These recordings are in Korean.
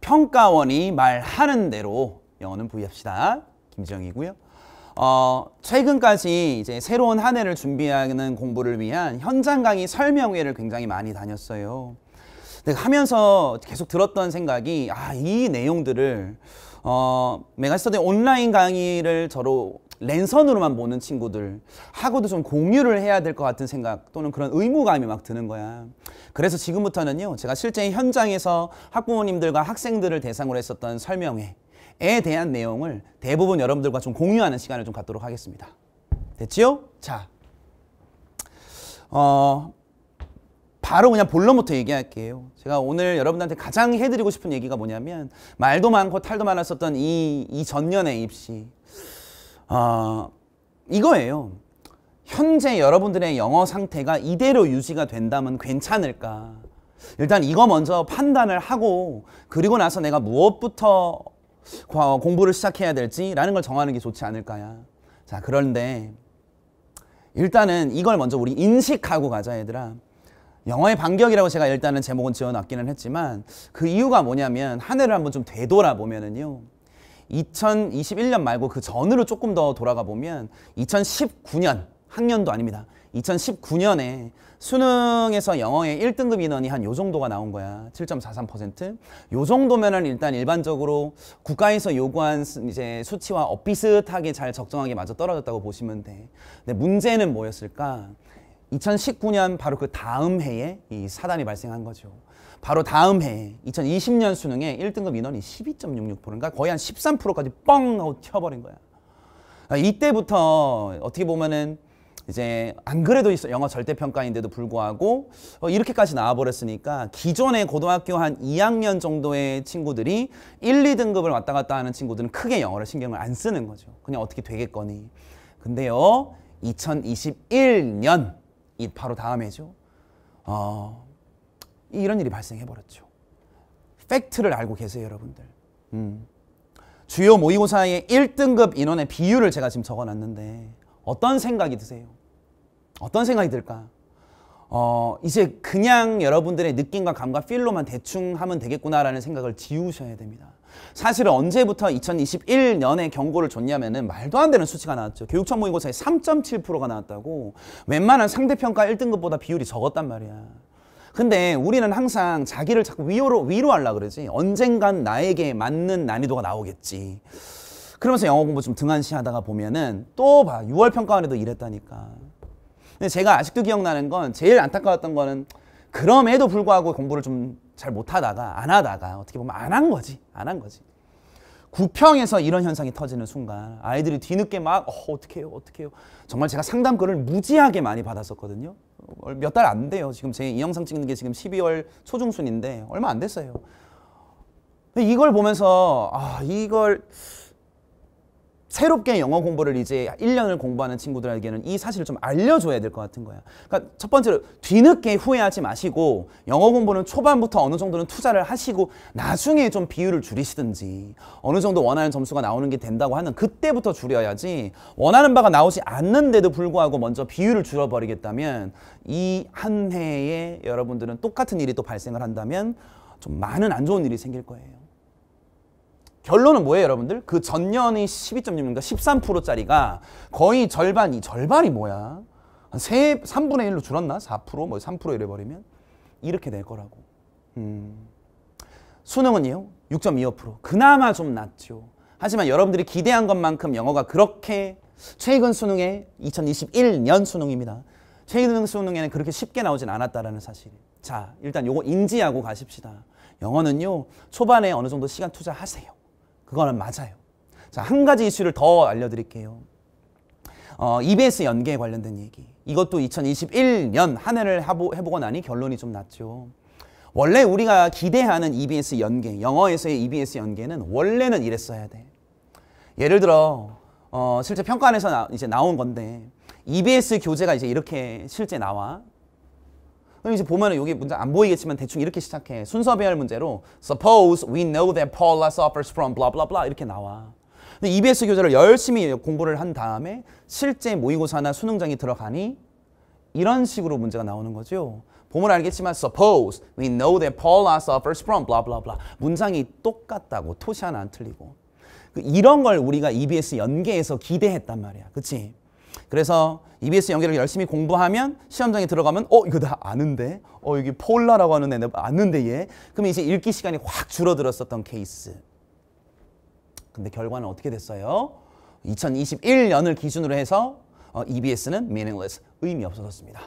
평가원이 말하는 대로 영어는 부여합시다. 김지영이고요 어, 최근까지 이제 새로운 한 해를 준비하는 공부를 위한 현장 강의 설명회를 굉장히 많이 다녔어요. 하면서 계속 들었던 생각이 아, 이 내용들을 어, 메가스터디 온라인 강의를 저로 랜선으로만 보는 친구들 하고도 좀 공유를 해야 될 것 같은 생각 또는 그런 의무감이 막 드는 거야. 그래서 지금부터는요. 제가 실제 현장에서 학부모님들과 학생들을 대상으로 했었던 설명회에 대한 내용을 대부분 여러분들과 좀 공유하는 시간을 좀 갖도록 하겠습니다. 됐지요? 자, 어, 바로 그냥 본론부터 얘기할게요. 제가 오늘 여러분들한테 가장 해드리고 싶은 얘기가 뭐냐면 말도 많고 탈도 많았었던 이, 이 전년의 입시 어, 이거예요. 현재 여러분들의 영어 상태가 이대로 유지가 된다면 괜찮을까? 일단 이거 먼저 판단을 하고 그리고 나서 내가 무엇부터 공부를 시작해야 될지라는 걸 정하는 게 좋지 않을까야. 자, 그런데 일단은 이걸 먼저 우리 인식하고 가자, 얘들아. 영어의 반격이라고 제가 일단은 제목은 지어놨기는 했지만 그 이유가 뭐냐면 하늘을 한번 좀 되돌아보면은요. 2021년 말고 그 전으로 조금 더 돌아가 보면 2019년 학년도 아닙니다. 2019년에 수능에서 영어의 1등급 인원이 한 요 정도가 나온 거야. 7.43%요 정도면은 일단 일반적으로 국가에서 요구한 이제 수치와 비슷하게잘 적정하게 맞아 떨어졌다고 보시면 돼. 근데 문제는 뭐였을까? 2019년 바로 그 다음 해에 이 사단이 발생한 거죠. 바로 다음 해 2020년 수능에 1등급 인원이 12.66%인가 그러니까 거의 한 13%까지 뻥 하고 튀어버린 거야. 그러니까 이때부터 어떻게 보면은 이제 안 그래도 있어 영어 절대평가인데도 불구하고 어, 이렇게까지 나와버렸으니까 기존의 고등학교 한 2학년 정도의 친구들이 1, 2등급을 왔다 갔다 하는 친구들은 크게 영어를 신경을 안 쓰는 거죠. 그냥 어떻게 되겠거니. 근데요 2021년 이 바로 다음 해죠. 어, 이런 일이 발생해 버렸죠. 팩트를 알고 계세요, 여러분들. 음. 주요 모의고사의 1등급 인원의 비율을 제가 지금 적어놨는데 어떤 생각이 드세요? 어떤 생각이 들까? 어, 이제 그냥 여러분들의 느낌과 감과 필로만 대충 하면 되겠구나라는 생각을 지우셔야 됩니다. 사실 언제부터 2021년에 경고를 줬냐면은 말도 안 되는 수치가 나왔죠. 교육청 모의고사에 3.7%가 나왔다고 웬만한 상대평가 1등급보다 비율이 적었단 말이야. 근데 우리는 항상 자기를 자꾸 위로 위로하려 그러지. 언젠간 나에게 맞는 난이도가 나오겠지. 그러면서 영어 공부 좀 등한시하다가 보면은 또 봐. 6월 평가원에도 이랬다니까. 근데 제가 아직도 기억나는 건 제일 안타까웠던 거는 그럼에도 불구하고 공부를 좀 잘 못하다가 안 하다가 어떻게 보면 안 한 거지. 안 한 거지. 구평에서 이런 현상이 터지는 순간 아이들이 뒤늦게 막 어, 어떡해요 어떡해요 정말 제가 상담글을 무지하게 많이 받았었거든요 어, 몇달 안 돼요 지금 제이 영상 찍는 게 지금 12월 초중순인데 얼마 안 됐어요 이걸 보면서 아 이걸 새롭게 영어 공부를 이제 1년을 공부하는 친구들에게는 이 사실을 좀 알려줘야 될 것 같은 거예요 그러니까 첫 번째로 뒤늦게 후회하지 마시고 영어 공부는 초반부터 어느 정도는 투자를 하시고 나중에 좀 비율을 줄이시든지 어느 정도 원하는 점수가 나오는 게 된다고 하는 그때부터 줄여야지 원하는 바가 나오지 않는데도 불구하고 먼저 비율을 줄여버리겠다면 이 한 해에 여러분들은 똑같은 일이 또 발생을 한다면 좀 많은 안 좋은 일이 생길 거예요. 결론은 뭐예요 여러분들? 그 전년이 12.6인가 13%짜리가 거의 절반이 절반이 뭐야? 한 3, 3분의 1로 줄었나? 4%? 뭐 3% 이래버리면? 이렇게 될 거라고 음. 수능은요? 6.25% 그나마 좀 낫죠 하지만 여러분들이 기대한 것만큼 영어가 그렇게 최근 수능에 2021년 수능입니다 최근 수능에는 그렇게 쉽게 나오진 않았다라는 사실 자 일단 요거 인지하고 가십시다 영어는요 초반에 어느 정도 시간 투자하세요 그거는 맞아요. 자, 한 가지 이슈를 더 알려드릴게요. 어, EBS 연계에 관련된 얘기. 이것도 2021년 한 해를 해보, 해보고 나니 결론이 좀 났죠. 원래 우리가 기대하는 EBS 연계, 영어에서의 EBS 연계는 원래는 이랬어야 돼. 예를 들어, 어, 실제 평가안에서 나, 이제 나온 건데, EBS 교재가 이제 이렇게 실제 나와. 그럼 이제 보면 은 여기 문제안 보이겠지만 대충 이렇게 시작해. 순서 배열 문제로 Suppose we know that Paula suffers from blah blah blah 이렇게 나와. 근데 EBS 교재를 열심히 공부를 한 다음에 실제 모의고사나 수능장에 들어가니 이런 식으로 문제가 나오는 거죠. 보면 알겠지만 Suppose we know that Paula suffers from blah blah blah 문장이 똑같다고 토시 하나 안 틀리고 그 이런 걸 우리가 EBS 연계해서 기대했단 말이야. 그치? 그래서 EBS 연계를 열심히 공부하면 시험장에 들어가면 어 이거 나 아는데 어 여기 폴라라고 하는 애내 아는데 얘 그러면 이제 읽기 시간이 확 줄어들었었던 케이스 근데 결과는 어떻게 됐어요? 2021년을 기준으로 해서 어, EBS는 meaningless 의미 없어졌습니다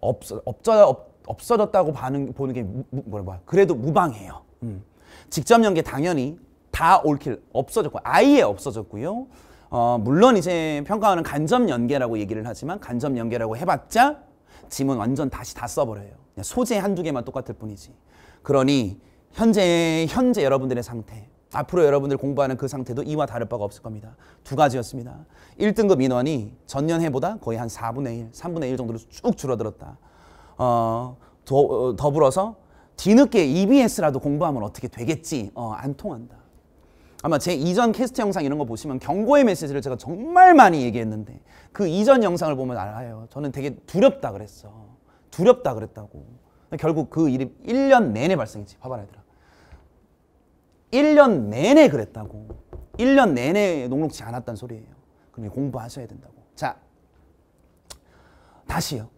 없어, 없어, 없, 어졌다고 보는, 보는 게 무, 뭐라 뭐야 그래도 무방해요 음. 직접 연계 당연히 다 올킬 없어졌고 아예 없어졌고요 어, 물론 이제 평가원은 간접 연계라고 얘기를 하지만 간접 연계라고 해봤자 지문 완전 다시 다 써버려요. 소재 한두 개만 똑같을 뿐이지. 그러니 현재 현재 여러분들의 상태 앞으로 여러분들 공부하는 그 상태도 이와 다를 바가 없을 겁니다. 두 가지였습니다. 1등급 인원이 전년 해보다 거의 한 4분의 1, 3분의 1 정도로 쭉 줄어들었다. 어, 더, 어, 더불어서 뒤늦게 EBS라도 공부하면 어떻게 되겠지. 어, 안 통한다. 아마 제 이전 캐스트 영상 이런 거 보시면 경고의 메시지를 제가 정말 많이 얘기했는데 그 이전 영상을 보면 알아요. 저는 되게 두렵다 그랬어. 두렵다 그랬다고. 결국 그 일이 1년 내내 발생했지. 봐봐 라 얘들아. 1년 내내 그랬다고. 1년 내내 녹록지 않았다는 소리예요. 그럼 공부하셔야 된다고. 자, 다시요.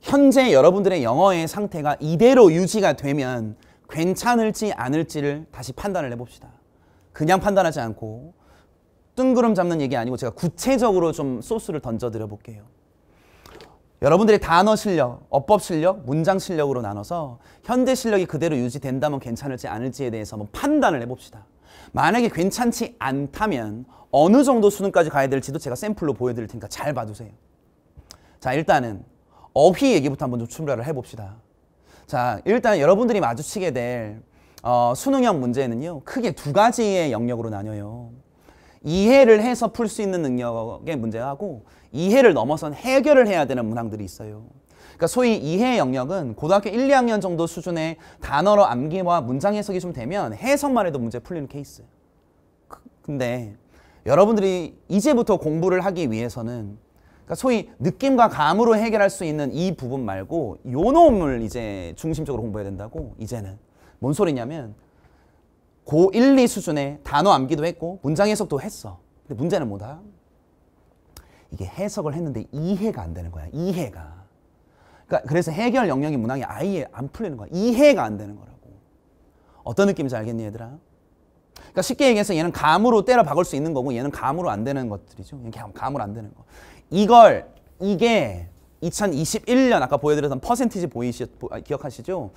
현재 여러분들의 영어의 상태가 이대로 유지가 되면 괜찮을지 않을지를 다시 판단을 해봅시다. 그냥 판단하지 않고 뜬구름 잡는 얘기 아니고 제가 구체적으로 좀 소스를 던져드려 볼게요. 여러분들의 단어 실력, 어법 실력, 문장 실력으로 나눠서 현재 실력이 그대로 유지된다면 괜찮을지 않을지에 대해서 한번 판단을 해봅시다. 만약에 괜찮지 않다면 어느 정도 수능까지 가야 될지도 제가 샘플로 보여드릴 테니까 잘 봐두세요. 자 일단은 어휘 얘기부터 한번 좀 출발을 해봅시다. 자 일단 여러분들이 마주치게 될 어, 수능형 문제는요. 크게 두 가지의 영역으로 나뉘어요. 이해를 해서 풀 수 있는 능력의 문제하고 이해를 넘어선 해결을 해야 되는 문항들이 있어요. 그러니까 소위 이해 영역은 고등학교 1, 2학년 정도 수준의 단어로 암기와 문장 해석이 좀 되면 해석만 해도 문제 풀리는 케이스. 근데 여러분들이 이제부터 공부를 하기 위해서는 그러니까 소위 느낌과 감으로 해결할 수 있는 이 부분 말고 요 놈을 이제 중심적으로 공부해야 된다고 이제는. 뭔 소리냐면 고1, 2 수준의 단어 암기도 했고 문장 해석도 했어. 근데 문제는 뭐다? 이게 해석을 했는데 이해가 안 되는 거야. 이해가. 그러니까 그래서 해결 영역이 문항이 아예 안 풀리는 거야. 이해가 안 되는 거라고. 어떤 느낌인지 알겠니 얘들아? 그러니까 쉽게 얘기해서 얘는 감으로 때려 박을 수 있는 거고 얘는 감으로 안 되는 것들이죠. 그냥 감으로 안 되는 거. 이걸 이게 2021년 아까 보여드렸던 퍼센티지 보이시 아, 기억하시죠?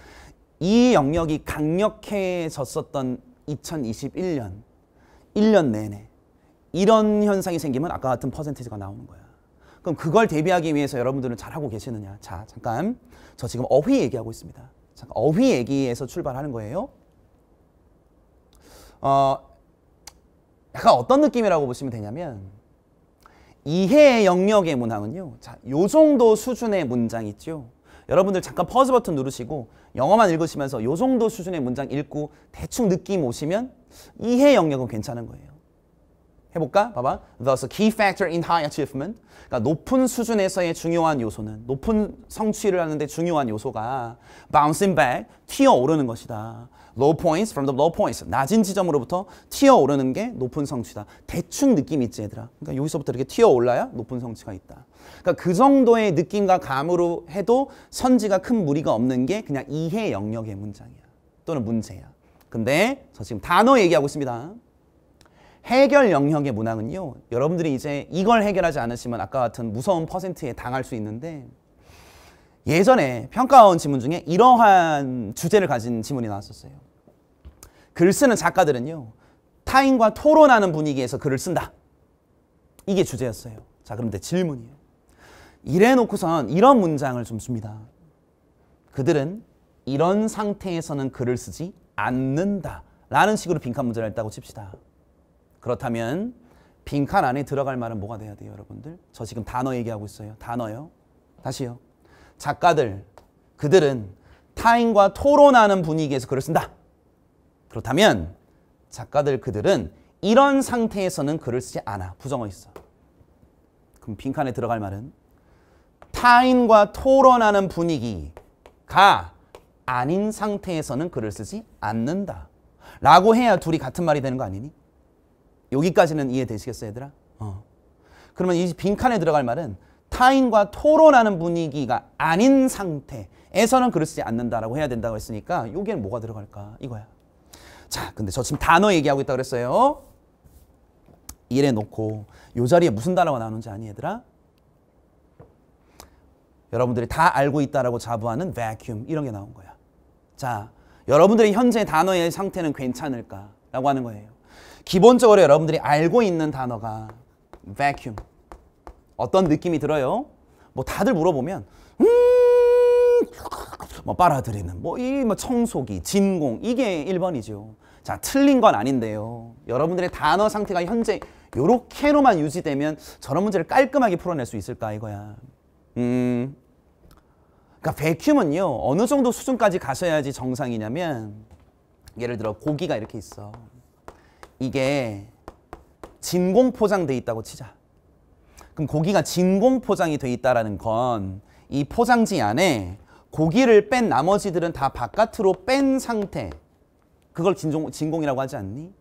이 영역이 강력해졌었던 2021년 1년 내내 이런 현상이 생기면 아까 같은 퍼센티지가 나오는 거야. 그럼 그걸 대비하기 위해서 여러분들은 잘하고 계시느냐? 자, 잠깐. 저 지금 어휘 얘기하고 있습니다. 잠깐 어휘 얘기에서 출발하는 거예요. 어, 약간 어떤 느낌이라고 보시면 되냐면 이해 영역의 문항은요. 자, 요 정도 수준의 문장 있죠. 여러분들 잠깐 퍼즈 버튼 누르시고 영어만 읽으시면서 요 정도 수준의 문장 읽고 대충 느낌 오시면 이해 영역은 괜찮은 거예요. 해볼까? 봐봐. Thus, key factor in high achievement. 그러니까 높은 수준에서의 중요한 요소는 높은 성취를 하는데 중요한 요소가 bouncing back, 튀어오르는 것이다. low points from the low points. 낮은 지점으로부터 튀어 오르는 게 높은 성취다. 대충 느낌 있지 얘들아. 그러니까 여기서부터 이렇게 튀어 올라야 높은 성취가 있다. 그러니까 그 정도의 느낌과 감으로 해도 선지가 큰 무리가 없는 게 그냥 이해 영역의 문장이야. 또는 문제야. 근데 저 지금 단어 얘기하고 있습니다. 해결 영역의 문항은요. 여러분들이 이제 이걸 해결하지 않으시면 아까 같은 무서운 퍼센트에 당할 수 있는데 예전에 평가원 지문 중에 이러한 주제를 가진 지문이 나왔었어요. 글 쓰는 작가들은요. 타인과 토론하는 분위기에서 글을 쓴다. 이게 주제였어요. 자, 그런데 질문이에요. 이래놓고선 이런 문장을 좀씁니다 그들은 이런 상태에서는 글을 쓰지 않는다. 라는 식으로 빈칸 문제를 했다고 칩시다. 그렇다면 빈칸 안에 들어갈 말은 뭐가 돼야 돼요, 여러분들? 저 지금 단어 얘기하고 있어요. 단어요. 다시요. 작가들, 그들은 타인과 토론하는 분위기에서 글을 쓴다. 그렇다면 작가들 그들은 이런 상태에서는 글을 쓰지 않아. 부정어 있어. 그럼 빈칸에 들어갈 말은 타인과 토론하는 분위기가 아닌 상태에서는 글을 쓰지 않는다. 라고 해야 둘이 같은 말이 되는 거 아니니? 여기까지는 이해되시겠어요, 얘들아? 어. 그러면 이 빈칸에 들어갈 말은 타인과 토론하는 분위기가 아닌 상태에서는 글을 쓰지 않는다라고 해야 된다고 했으니까 여기에는 뭐가 들어갈까? 이거야. 자, 근데 저 지금 단어 얘기하고 있다 그랬어요. 이래 놓고 요 자리에 무슨 단어가 나오는지 아니 얘들아? 여러분들이 다 알고 있다라고 자부하는 vacuum 이런 게 나온 거야. 자, 여러분들의 현재 단어의 상태는 괜찮을까라고 하는 거예요. 기본적으로 여러분들이 알고 있는 단어가 vacuum. 어떤 느낌이 들어요? 뭐 다들 물어보면 음뭐 빨아들이는 뭐이뭐 뭐 청소기, 진공 이게 1번이죠. 자, 틀린 건 아닌데요. 여러분들의 단어 상태가 현재 요렇게로만 유지되면 저런 문제를 깔끔하게 풀어낼 수 있을까 이거야. 음. 그러니까 베큐은요. 어느 정도 수준까지 가셔야지 정상이냐면 예를 들어 고기가 이렇게 있어. 이게 진공 포장돼 있다고 치자. 그럼 고기가 진공 포장이 돼 있다라는 건 이 포장지 안에 고기를 뺀 나머지들은 다 바깥으로 뺀 상태. 그걸 진공, 진공이라고 하지 않니?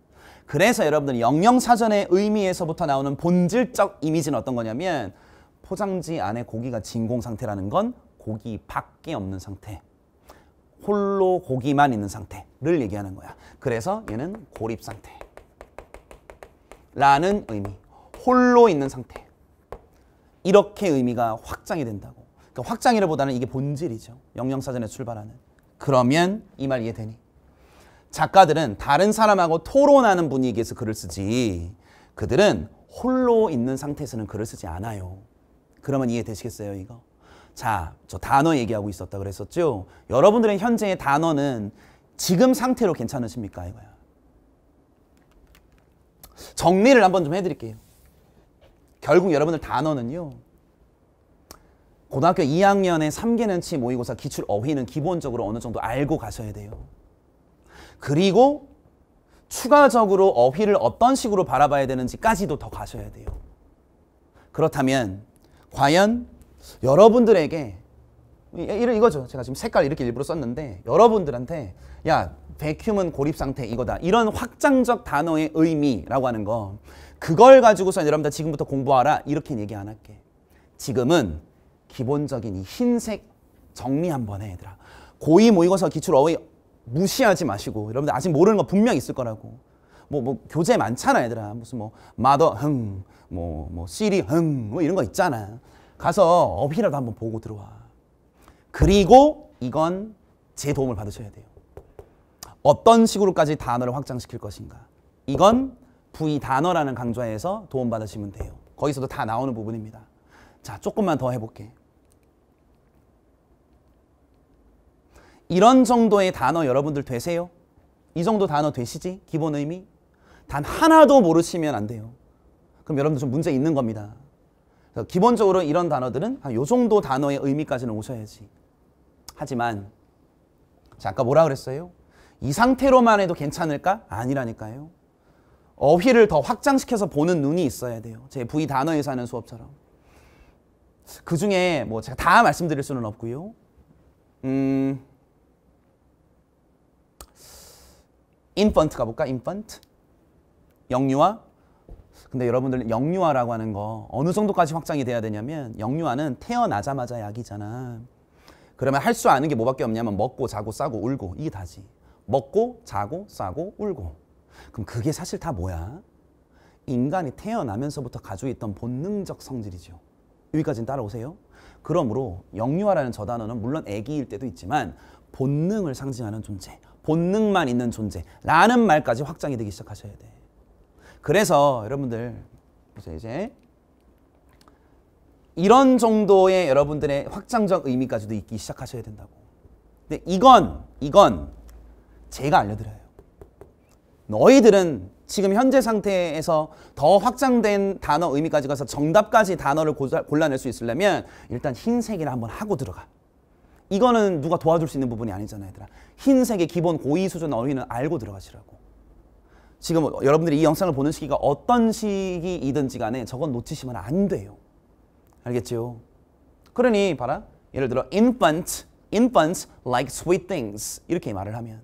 그래서 여러분들 영영사전의 의미에서부터 나오는 본질적 이미지는 어떤 거냐면 포장지 안에 고기가 진공 상태라는 건 고기 밖에 없는 상태. 홀로 고기만 있는 상태를 얘기하는 거야. 그래서 얘는 고립 상태. 라는 의미. 홀로 있는 상태. 이렇게 의미가 확장이 된다고. 그러니까 확장이라보다는 이게 본질이죠. 영영사전에 출발하는. 그러면 이 말 이해되니? 작가들은 다른 사람하고 토론하는 분위기에서 글을 쓰지 그들은 홀로 있는 상태에서는 글을 쓰지 않아요. 그러면 이해되시겠어요, 이거? 자, 저 단어 얘기하고 있었다 그랬었죠? 여러분들의 현재의 단어는 지금 상태로 괜찮으십니까? 이거야. 정리를 한번 좀 해드릴게요. 결국 여러분들 단어는요. 고등학교 2학년에 3개년치 모의고사 기출 어휘는 기본적으로 어느 정도 알고 가셔야 돼요. 그리고 추가적으로 어휘를 어떤 식으로 바라봐야 되는지까지도 더 가셔야 돼요. 그렇다면 과연 여러분들에게 이런 이거죠. 제가 지금 색깔 이렇게 일부러 썼는데 여러분들한테 야 백큐은 고립 상태 이거다 이런 확장적 단어의 의미라고 하는 거 그걸 가지고서 여러분들 지금부터 공부하라 이렇게 얘기 안 할게. 지금은 기본적인 이 흰색 정리 한번 해 얘들아. 고이 모의고사 기출 어휘 무시하지 마시고 여러분들 아직 모르는 거 분명 있을 거라고. 뭐, 뭐 교재 많잖아 얘들아. 무슨 뭐 마더 흥, 뭐, 뭐 시리 흥, 뭐 이런 거 있잖아. 가서 어휘라도 한번 보고 들어와. 그리고 이건 제 도움을 받으셔야 돼요. 어떤 식으로까지 단어를 확장시킬 것인가. 이건 부이 단어라는 강좌에서 도움받으시면 돼요. 거기서도 다 나오는 부분입니다. 자, 조금만 더 해볼게. 이런 정도의 단어 여러분들 되세요? 이 정도 단어 되시지? 기본 의미? 단 하나도 모르시면 안 돼요. 그럼 여러분들 좀 문제 있는 겁니다. 기본적으로 이런 단어들은 이 정도 단어의 의미까지는 오셔야지. 하지만 자, 아까 뭐라 그랬어요? 이 상태로만 해도 괜찮을까? 아니라니까요. 어휘를 더 확장시켜서 보는 눈이 있어야 돼요. 제 V 단어에서 하는 수업처럼. 그 중에 뭐 제가 다 말씀드릴 수는 없고요. 음, 인펀트 가볼까? 인펀트 영유아 근데 여러분들 영유아라고 하는 거 어느 정도까지 확장이 돼야 되냐면 영유아는 태어나자마자 약이잖아 그러면 할 수 아는 게 뭐밖에 없냐면 먹고 자고 싸고 울고 이게 다지 먹고 자고 싸고 울고 그럼 그게 사실 다 뭐야? 인간이 태어나면서부터 가지고 있던 본능적 성질이죠 여기까지는 따라오세요 그러므로 영유아라는 저 단어는 물론 애기일 때도 있지만 본능을 상징하는 존재 본능만 있는 존재라는 말까지 확장이 되기 시작하셔야 돼. 그래서 여러분들 이제 이제 이런 정도의 여러분들의 확장적 의미까지도 있기 시작하셔야 된다고. 근데 이건 이건 제가 알려드려요. 너희들은 지금 현재 상태에서 더 확장된 단어 의미까지 가서 정답까지 단어를 골라낼 수 있으려면 일단 흰색이라 한번 하고 들어가. 이거는 누가 도와줄 수 있는 부분이 아니잖아요, 얘들아. 흰색의 기본 고의 수준 어휘는 알고 들어가시라고. 지금 여러분들이 이 영상을 보는 시기가 어떤 시기이든지 간에 저건 놓치시면 안 돼요. 알겠죠? 그러니 봐라. 예를 들어 infant, infants like sweet things 이렇게 말을 하면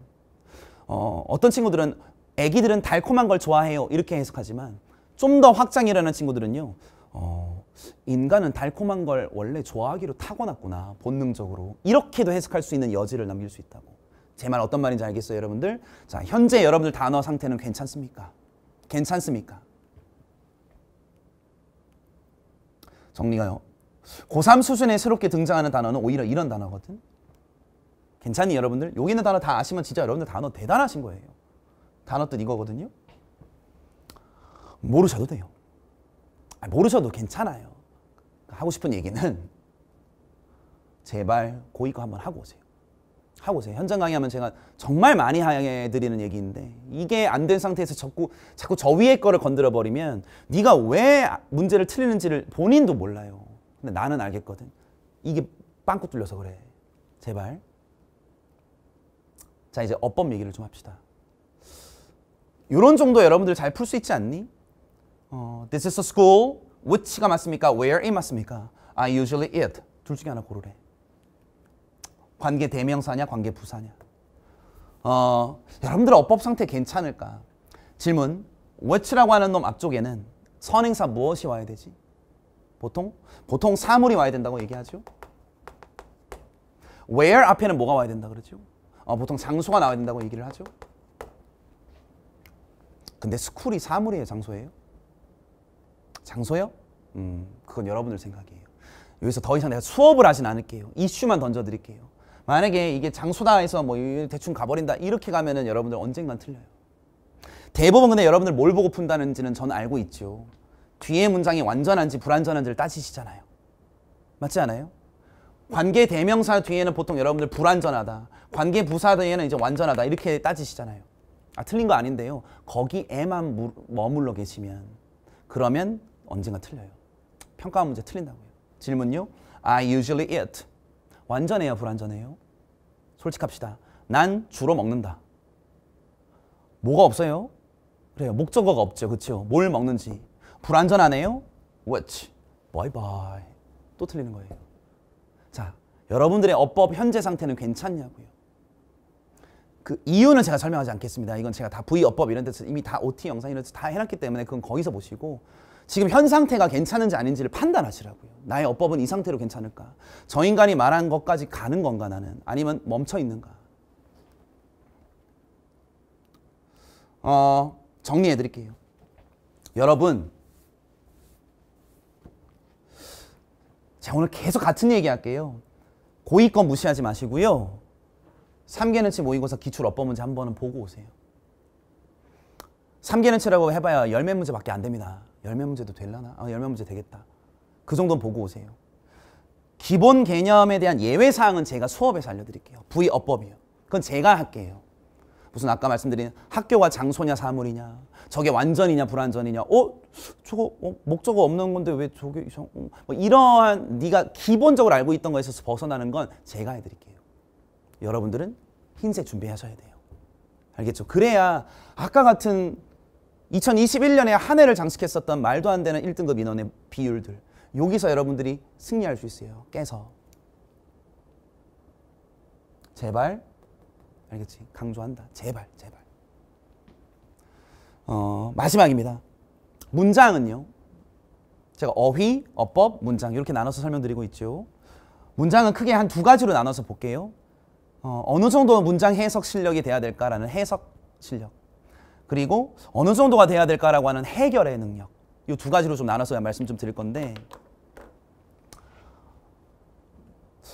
어, 어떤 친구들은 애기들은 달콤한 걸 좋아해요 이렇게 해석하지만 좀 더 확장이라는 친구들은요 어, 인간은 달콤한 걸 원래 좋아하기로 타고났구나 본능적으로 이렇게도 해석할 수 있는 여지를 남길 수 있다고 제 말 어떤 말인지 알겠어요 여러분들 자 현재 여러분들 단어 상태는 괜찮습니까 괜찮습니까 정리가요 고3 수준에 새롭게 등장하는 단어는 오히려 이런 단어거든 괜찮니 여러분들 여기 있는 단어 다 아시면 진짜 여러분들 단어 대단하신 거예요 단어 뜻 이거거든요 모르셔도 돼요 아, 모르셔도 괜찮아요. 하고 싶은 얘기는 제발 고이거 한번 하고 오세요. 하고 오세요. 현장 강의하면 제가 정말 많이 해드리는 얘기인데 이게 안 된 상태에서 자꾸, 자꾸 저 위에 거를 건드려버리면 네가 왜 문제를 틀리는지를 본인도 몰라요. 근데 나는 알겠거든. 이게 빵꾸 뚫려서 그래. 제발. 자 이제 어법 얘기를 좀 합시다. 이런 정도 여러분들 잘 풀 수 있지 않니? 어, this is a school. which가 맞습니까? where이 맞습니까? I usually it. 둘 중에 하나 고르래. 관계 대명사냐 관계 부사냐. 어, 여러분들 어법 상태 괜찮을까? 질문. which라고 하는 놈 앞쪽에는 선행사 무엇이 와야 되지? 보통 보통 사물이 와야 된다고 얘기하죠. where 앞에는 뭐가 와야 된다 그러죠? 어, 보통 장소가 나와야 된다고 얘기를 하죠. 근데 스쿨이 사물이에요, 장소예요? 장소요? 음, 그건 여러분들 생각이에요. 여기서 더 이상 내가 수업을 하진 않을게요. 이슈만 던져드릴게요. 만약에 이게 장소다 해서 뭐 대충 가버린다 이렇게 가면은 여러분들 언젠간 틀려요. 대부분 근데 여러분들 뭘 보고 푼다는지는 전 알고 있죠. 뒤에 문장이 완전한지 불완전한지를 따지시잖아요. 맞지 않아요? 관계 대명사 뒤에는 보통 여러분들 불완전하다. 관계 부사 뒤에는 이제 완전하다. 이렇게 따지시잖아요. 아 틀린 거 아닌데요. 거기에만 무, 머물러 계시면 그러면 언젠가 틀려요. 평가 문제 틀린다고요. 질문요. I usually eat. 완전해요, 불완전해요? 솔직합시다. 난 주로 먹는다. 뭐가 없어요? 그래요. 목적어가 없죠. 그렇죠? 뭘 먹는지. 불완전하네요? Which. Bye bye. 또 틀리는 거예요. 자, 여러분들의 어법 현재 상태는 괜찮냐고요. 그 이유는 제가 설명하지 않겠습니다. 이건 제가 다 V 어법 이런 데서 이미 다 OT 영상 이런 데서 다 해놨기 때문에 그건 거기서 보시고 지금 현 상태가 괜찮은지 아닌지를 판단하시라고요. 나의 어법은 이 상태로 괜찮을까? 저 인간이 말한 것까지 가는 건가 나는? 아니면 멈춰 있는가? 어, 정리해 드릴게요. 여러분 제가 오늘 계속 같은 얘기 할게요. 고의권 무시하지 마시고요. 3개년치 모의고사 기출 어법 문제 한 번은 보고 오세요. 3개년치라고 해봐야 열몇 문제밖에 안 됩니다. 열매 문제도 될라나? 아, 열매 문제 되겠다. 그 정도는 보고 오세요. 기본 개념에 대한 예외 사항은 제가 수업에서 알려드릴게요. 부의 어법이요. 그건 제가 할게요. 무슨 아까 말씀드린 학교가 장소냐 사물이냐 저게 완전이냐 불완전이냐 어? 저거 어? 목적 없는 건데 왜 저게 이상 어? 뭐 이러한 네가 기본적으로 알고 있던 거에 있어서 벗어나는 건 제가 해드릴게요. 여러분들은 흰색 준비하셔야 돼요. 알겠죠? 그래야 아까 같은 2021년에 한 해를 장식했었던 말도 안 되는 1등급 인원의 비율들 여기서 여러분들이 승리할 수 있어요. 깨서. 제발 알겠지? 강조한다. 제발 제발. 어, 마지막입니다. 문장은요. 제가 어휘, 어법, 문장 이렇게 나눠서 설명드리고 있죠. 문장은 크게 한 두 가지로 나눠서 볼게요. 어, 어느 정도 문장 해석 실력이 돼야 될까라는 해석 실력. 그리고 어느 정도가 돼야 될까라고 하는 해결의 능력. 이 두 가지로 좀 나눠서 말씀 좀 드릴 건데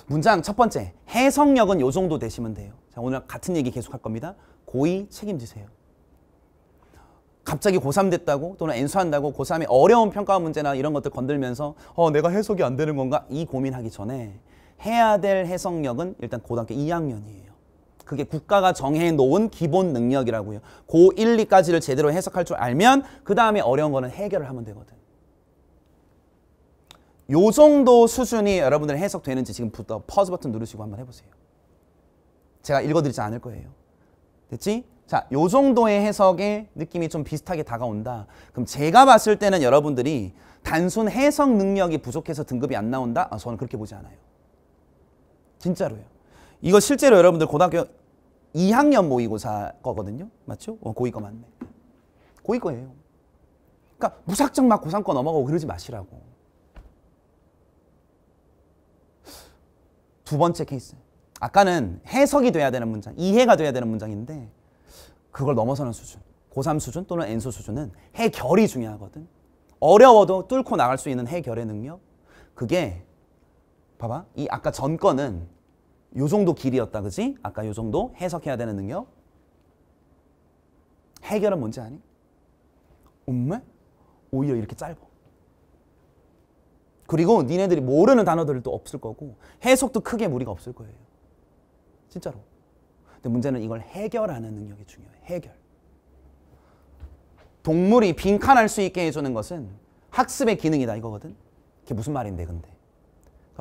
문장 첫 번째 해석력은 요 정도 되시면 돼요. 자, 오늘 같은 얘기 계속 할 겁니다. 고의 책임지세요. 갑자기 고3 됐다고 또는 엔수한다고 고3의 어려운 평가 문제나 이런 것들 건들면서 어 내가 해석이 안 되는 건가 이 고민하기 전에 해야 될 해석력은 일단 고등학교 2학년이에요. 그게 국가가 정해 놓은 기본 능력이라고요. 고 1, 2까지를 제대로 해석할 줄 알면 그 다음에 어려운 거는 해결을 하면 되거든. 요 정도 수준이 여러분들 해석되는지 지금부터 퍼즈 버튼 누르시고 한번 해보세요. 제가 읽어드리지 않을 거예요. 됐지? 자, 요 정도의 해석의 느낌이 좀 비슷하게 다가온다. 그럼 제가 봤을 때는 여러분들이 단순 해석 능력이 부족해서 등급이 안 나온다? 아, 저는 그렇게 보지 않아요. 진짜로요. 이거 실제로 여러분들 고등학교 2학년 모의고사 거거든요. 맞죠? 어, 고2거 맞네. 고2 거예요. 그러니까 무작정 막 고3거 넘어가고 그러지 마시라고. 두 번째 케이스. 아까는 해석이 돼야 되는 문장, 이해가 돼야 되는 문장인데 그걸 넘어서는 수준, 고3 수준 또는 N수 수준은 해결이 중요하거든. 어려워도 뚫고 나갈 수 있는 해결의 능력. 그게 봐봐. 이 아까 전 거는 요 정도 길이었다 그지? 아까 요 정도 해석해야 되는 능력 해결은 뭔지 아니? 엄매? 오히려 이렇게 짧아 그리고 니네들이 모르는 단어들도 없을 거고 해석도 크게 무리가 없을 거예요 진짜로 근데 문제는 이걸 해결하는 능력이 중요해 해결 동물이 빈칸할 수 있게 해주는 것은 학습의 기능이다 이거거든 그게 무슨 말인데 근데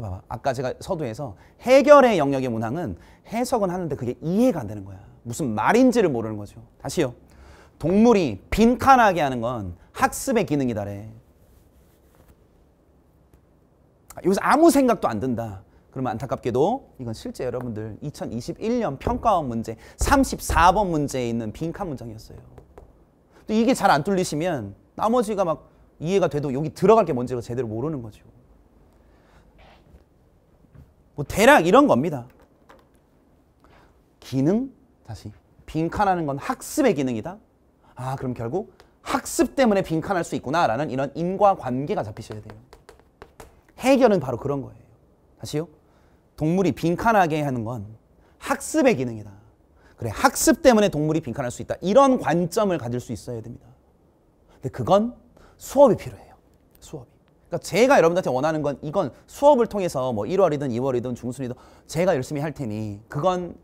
봐봐. 아까 제가 서두에서 해결의 영역의 문항은 해석은 하는데 그게 이해가 안 되는 거야. 무슨 말인지를 모르는 거죠. 다시요. 동물이 빈칸하게 하는 건 학습의 기능이다래. 아, 여기서 아무 생각도 안 든다. 그러면 안타깝게도 이건 실제 여러분들 2021년 평가원 문제 34번 문제에 있는 빈칸 문장이었어요. 또 이게 잘 안 뚫리시면 나머지가 막 이해가 돼도 여기 들어갈 게 뭔지를 제대로 모르는 거죠. 뭐 대략 이런 겁니다. 기능 다시 빈칸하는 건 학습의 기능이다. 아 그럼 결국 학습 때문에 빈칸할 수 있구나라는 이런 인과관계가 잡히셔야 돼요. 해결은 바로 그런 거예요. 다시요. 동물이 빈칸하게 하는 건 학습의 기능이다. 그래 학습 때문에 동물이 빈칸할 수 있다. 이런 관점을 가질 수 있어야 됩니다. 근데 그건 수업이 필요해요. 수업이. 그러니까 제가 여러분들한테 원하는 건 이건 수업을 통해서 뭐 1월이든 2월이든 중순이든 제가 열심히 할 테니 그건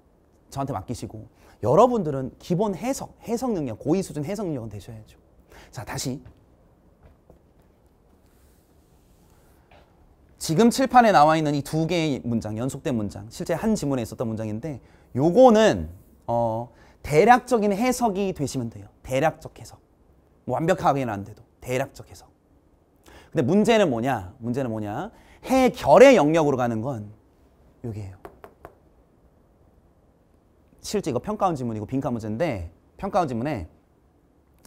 저한테 맡기시고 여러분들은 기본 해석, 해석 능력, 고위 수준 해석 능력은 되셔야죠. 자, 다시. 지금 칠판에 나와 있는 이 두 개의 문장, 연속된 문장, 실제 한 지문에 있었던 문장인데 요거는 어, 대략적인 해석이 되시면 돼요. 대략적 해석. 뭐 완벽하게는 안 돼도 대략적 해석. 근데 문제는 뭐냐? 문제는 뭐냐? 해결의 영역으로 가는 건 여기예요. 실제 이거 평가원 지문이고 빈칸 문제인데 평가원 지문에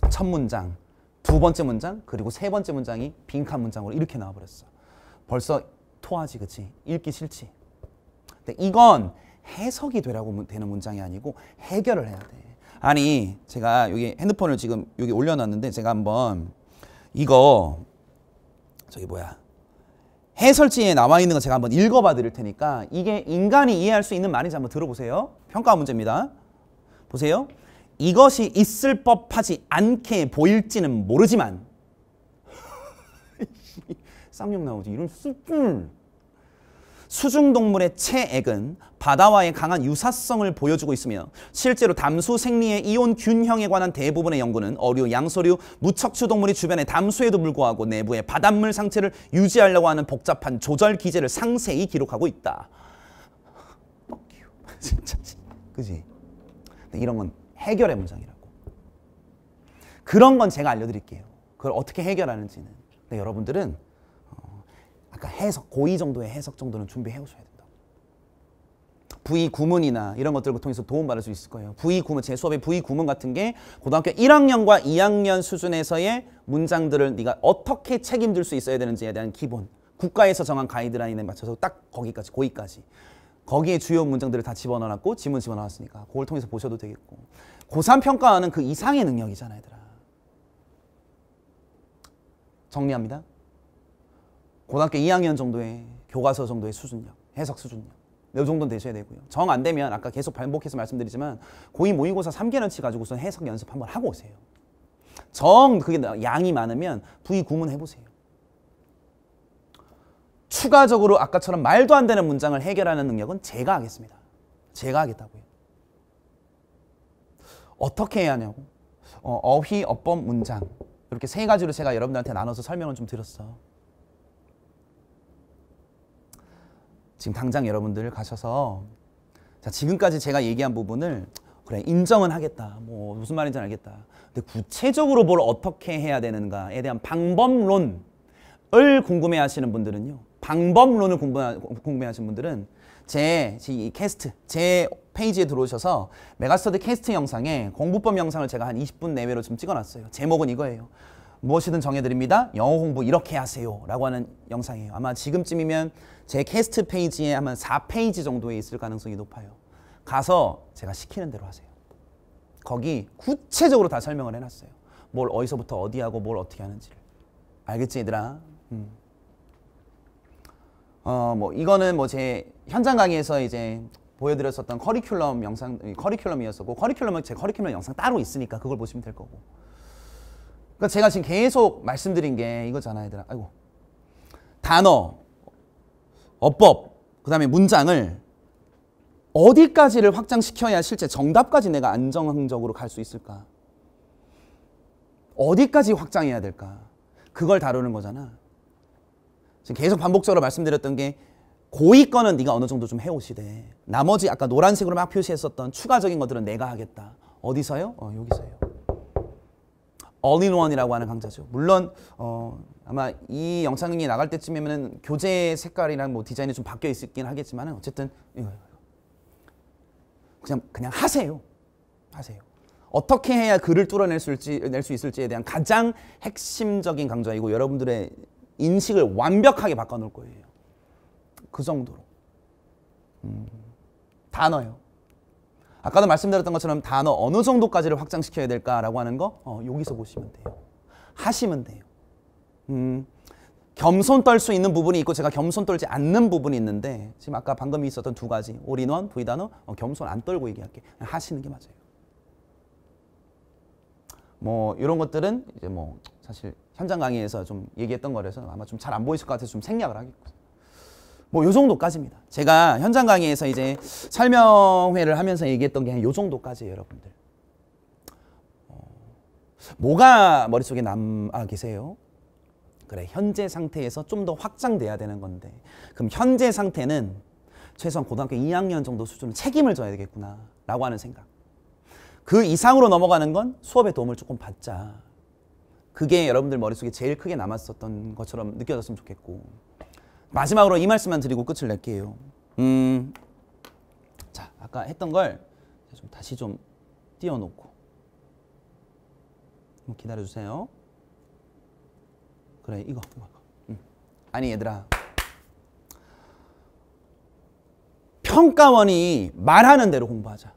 첫 문장, 두 번째 문장, 그리고 세 번째 문장이 빈칸 문장으로 이렇게 나와버렸어. 벌써 토하지, 그치? 읽기 싫지? 근데 이건 해석이 되라고 되는 문장이 아니고 해결을 해야 돼. 아니, 제가 여기 핸드폰을 지금 여기 올려놨는데 제가 한번 이거 저기 뭐야 해설지에 나와 있는 거 제가 한번 읽어봐 드릴 테니까 이게 인간이 이해할 수 있는 말인지 한번 들어보세요. 평가 문제입니다. 보세요. 이것이 있을 법하지 않게 보일지는 모르지만 쌍욕 나오지 이런 쑥꿀 수중동물의 체액은 바다와의 강한 유사성을 보여주고 있으며 실제로 담수 생리의 이온 균형에 관한 대부분의 연구는 어류, 양서류, 무척추 동물이 주변의 담수에도 불구하고 내부의 바닷물 상체를 유지하려고 하는 복잡한 조절 기제를 상세히 기록하고 있다. 진짜, 그지? 이런 건 해결의 문장이라고. 그런 건 제가 알려드릴게요. 그걸 어떻게 해결하는지는. 근데 여러분들은 아까 그러니까 해석, 고의 정도의 해석 정도는 준비해 오셔야 된다. 부의 구문이나 이런 것들을 통해서 도움받을 수 있을 거예요. 부의 구문, 제 수업의 부의 구문 같은 게 고등학교 1학년과 2학년 수준에서의 문장들을 네가 어떻게 책임질 수 있어야 되는지에 대한 기본 국가에서 정한 가이드라인에 맞춰서 딱 거기까지, 고의까지 거기에 주요 문장들을 다 집어넣어놨고 지문 집어넣었으니까 그걸 통해서 보셔도 되겠고 고3 평가하는 그 이상의 능력이잖아요, 얘들아. 정리합니다. 고등학교 2학년 정도의 교과서 정도의 수준력, 해석 수준력 이 정도는 되셔야 되고요. 정 안 되면 아까 계속 반복해서 말씀드리지만 고2 모의고사 3개월치 가지고선 해석 연습 한번 하고 오세요. 정 그게 양이 많으면 부위 구문 해보세요. 추가적으로 아까처럼 말도 안 되는 문장을 해결하는 능력은 제가 하겠습니다. 제가 하겠다고요. 어떻게 해야 하냐고. 어, 어휘, 어법, 문장 이렇게 세 가지로 제가 여러분들한테 나눠서 설명을 좀 드렸어. 지금 당장 여러분들 가셔서 자, 지금까지 제가 얘기한 부분을 그래 인정은 하겠다. 뭐 무슨 말인지 알겠다. 근데 구체적으로 뭘 어떻게 해야 되는가에 대한 방법론을 궁금해 하시는 분들은요. 방법론을 궁금해 하신 분들은 제이 캐스트, 제 페이지에 들어오셔서 메가스터디 캐스트 영상에 공부법 영상을 제가 한 20분 내외로 좀 찍어놨어요. 제목은 이거예요. 무엇이든 정해드립니다. 영어 공부 이렇게 하세요. 라고 하는 영상이에요. 아마 지금쯤이면 제 캐스트 페이지에 아마 4페이지 정도에 있을 가능성이 높아요. 가서 제가 시키는 대로 하세요. 거기 구체적으로 다 설명을 해놨어요. 뭘 어디서부터 어디 하고 뭘 어떻게 하는지를. 알겠지 얘들아? 음. 어뭐 이거는 뭐 제 현장 강의에서 이제 보여드렸었던 커리큘럼 영상 커리큘럼이었었고 커리큘럼은 제 커리큘럼 영상 따로 있으니까 그걸 보시면 될 거고 그러니까 제가 지금 계속 말씀드린 게 이거잖아 얘들아 아이고 단어 어법 그 다음에 문장을 어디까지를 확장시켜야 실제 정답까지 내가 안정적으로 갈 수 있을까 어디까지 확장해야 될까 그걸 다루는 거잖아 지금 계속 반복적으로 말씀드렸던 게 고의 거는 네가 어느 정도 좀 해오시되 나머지 아까 노란색으로 막 표시했었던 추가적인 것들은 내가 하겠다 어디서요? 어, 여기서요 올인원이라고 하는 강좌죠. 물론 어, 아마 이 영상이 나갈 때쯤이면 교재 색깔이랑 뭐 디자인이 좀 바뀌어 있긴 하겠지만 어쨌든 예. 그냥 그냥 하세요. 하세요. 어떻게 해야 글을 뚫어낼 수, 있을지, 낼수 있을지에 대한 가장 핵심적인 강좌이고 여러분들의 인식을 완벽하게 바꿔놓을 거예요. 그 정도로. 음, 단어요. 아까도 말씀드렸던 것처럼 단어 어느 정도까지를 확장시켜야 될까라고 하는 거 어, 여기서 보시면 돼요. 하시면 돼요. 음, 겸손 떨 수 있는 부분이 있고 제가 겸손 떨지 않는 부분이 있는데 지금 아까 방금 있었던 두 가지 올인원, 부이단어, 어, 겸손 안 떨고 얘기할게. 하시는 게 맞아요. 뭐 이런 것들은 이제 뭐 사실 현장 강의에서 좀 얘기했던 거라서 아마 좀 잘 안 보이실 것 같아서 좀 생략을 하겠고 뭐요 정도까지입니다. 제가 현장 강의에서 이제 설명회를 하면서 얘기했던 게요 정도까지예요, 여러분들. 어, 뭐가 머릿속에 남아 계세요? 그래, 현재 상태에서 좀 더 확장돼야 되는 건데. 그럼 현재 상태는 최소한 고등학교 2학년 정도 수준은 책임을 져야 되겠구나 라고 하는 생각. 그 이상으로 넘어가는 건 수업에 도움을 조금 받자. 그게 여러분들 머릿속에 제일 크게 남았었던 것처럼 느껴졌으면 좋겠고 마지막으로 이 말씀만 드리고 끝을 낼게요. 음, 자, 아까 했던 걸 좀 다시 좀 띄워놓고 기다려주세요. 그래, 이거. 이거, 음. 아니, 얘들아. 평가원이 말하는 대로 공부하자.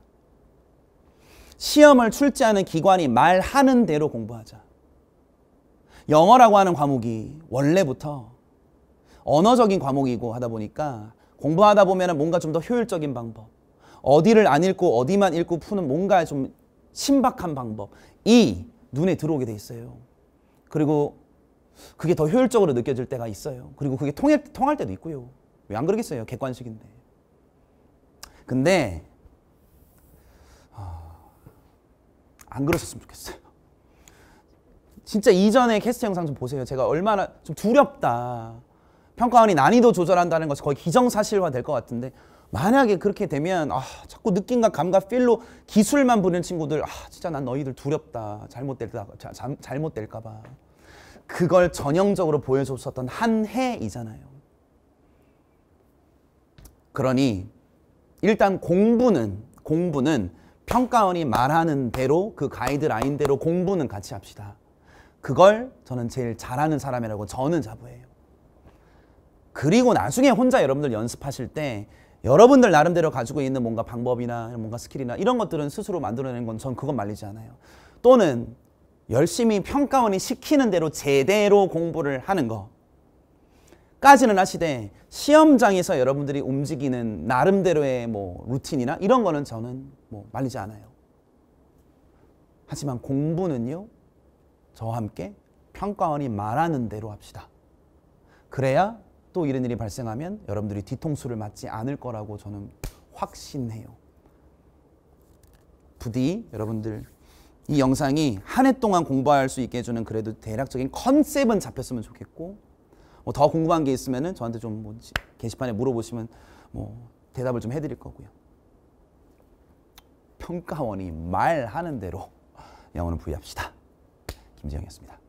시험을 출제하는 기관이 말하는 대로 공부하자. 영어라고 하는 과목이 원래부터 언어적인 과목이고 하다 보니까 공부하다 보면 뭔가 좀 더 효율적인 방법 어디를 안 읽고 어디만 읽고 푸는 뭔가 좀 신박한 방법 이 눈에 들어오게 돼 있어요 그리고 그게 더 효율적으로 느껴질 때가 있어요 그리고 그게 통해, 통할 때도 있고요 왜 안 그러겠어요 객관식인데 근데 아, 안 그러셨으면 좋겠어요. 진짜 이전에 캐스트 영상 좀 보세요. 제가 얼마나 좀 두렵다. 평가원이 난이도 조절한다는 것이 거의 기정사실화 될 것 같은데 만약에 그렇게 되면 아 자꾸 느낌과 감각 필로 기술만 부리는 친구들 아 진짜 난 너희들 두렵다 잘못될까 잘못될까 봐 그걸 전형적으로 보여줬었던 한 해이잖아요 그러니 일단 공부는 공부는 평가원이 말하는 대로 그 가이드라인대로 공부는 같이 합시다 그걸 저는 제일 잘하는 사람이라고 저는 자부해요 그리고 나중에 혼자 여러분들 연습하실 때 여러분들 나름대로 가지고 있는 뭔가 방법이나 뭔가 스킬이나 이런 것들은 스스로 만들어낸건 전 그건 말리지 않아요. 또는 열심히 평가원이 시키는 대로 제대로 공부를 하는 거. 까지는 하시되 시험장에서 여러분들이 움직이는 나름대로의 뭐 루틴이나 이런 거는 저는 뭐 말리지 않아요. 하지만 공부는요. 저와 함께 평가원이 말하는 대로 합시다. 그래야 또 이런 일이 발생하면 여러분들이 뒤통수를 맞지 않을 거라고 저는 확신해요. 부디 여러분들 이 영상이 한 해 동안 공부할 수 있게 해주는 그래도 대략적인 컨셉은 잡혔으면 좋겠고 뭐더 궁금한 게 있으면 저한테 좀뭐 게시판에 물어보시면 뭐 대답을 좀 해드릴 거고요. 평가원이 말하는 대로 영혼을 부여합시다. 김지영이었습니다.